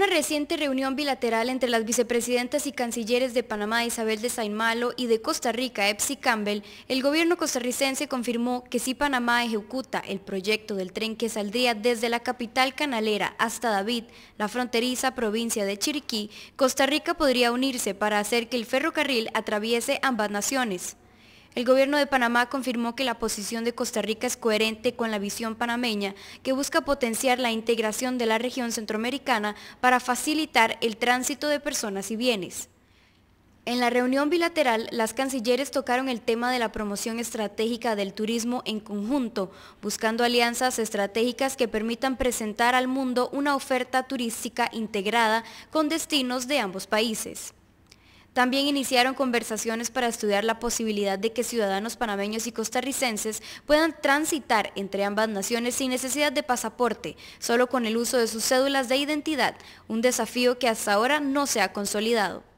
En una reciente reunión bilateral entre las vicepresidentas y cancilleres de Panamá Isabel de Saimalo y de Costa Rica Epsi Campbell, el gobierno costarricense confirmó que si Panamá ejecuta el proyecto del tren que saldría desde la capital canalera hasta David, la fronteriza provincia de Chiriquí, Costa Rica podría unirse para hacer que el ferrocarril atraviese ambas naciones. El gobierno de Panamá confirmó que la posición de Costa Rica es coherente con la visión panameña, que busca potenciar la integración de la región centroamericana para facilitar el tránsito de personas y bienes. En la reunión bilateral, las cancilleres tocaron el tema de la promoción estratégica del turismo en conjunto, buscando alianzas estratégicas que permitan presentar al mundo una oferta turística integrada con destinos de ambos países. También iniciaron conversaciones para estudiar la posibilidad de que ciudadanos panameños y costarricenses puedan transitar entre ambas naciones sin necesidad de pasaporte, solo con el uso de sus cédulas de identidad, un desafío que hasta ahora no se ha consolidado.